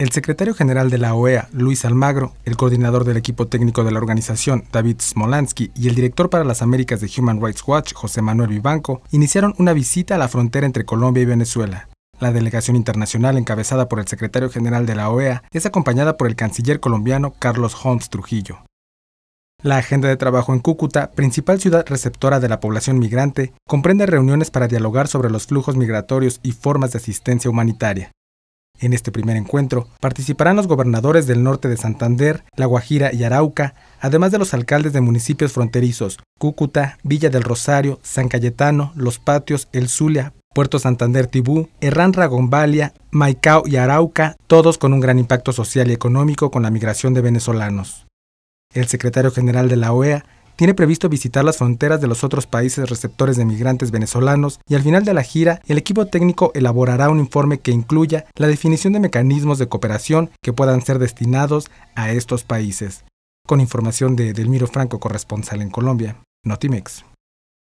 El secretario general de la OEA, Luis Almagro, el coordinador del equipo técnico de la organización, David Smolansky, y el director para las Américas de Human Rights Watch, José Manuel Vivanco, iniciaron una visita a la frontera entre Colombia y Venezuela. La delegación internacional encabezada por el secretario general de la OEA es acompañada por el canciller colombiano Carlos Holmes Trujillo. La agenda de trabajo en Cúcuta, principal ciudad receptora de la población migrante, comprende reuniones para dialogar sobre los flujos migratorios y formas de asistencia humanitaria. En este primer encuentro participarán los gobernadores del norte de Santander, La Guajira y Arauca, además de los alcaldes de municipios fronterizos, Cúcuta, Villa del Rosario, San Cayetano, Los Patios, El Zulia, Puerto Santander Tibú, Herrán Ragombalia, Maicao y Arauca, todos con un gran impacto social y económico con la migración de venezolanos. El secretario general de la OEA tiene previsto visitar las fronteras de los otros países receptores de migrantes venezolanos y al final de la gira, el equipo técnico elaborará un informe que incluya la definición de mecanismos de cooperación que puedan ser destinados a estos países. Con información de Delmiro Franco, corresponsal en Colombia, Notimex.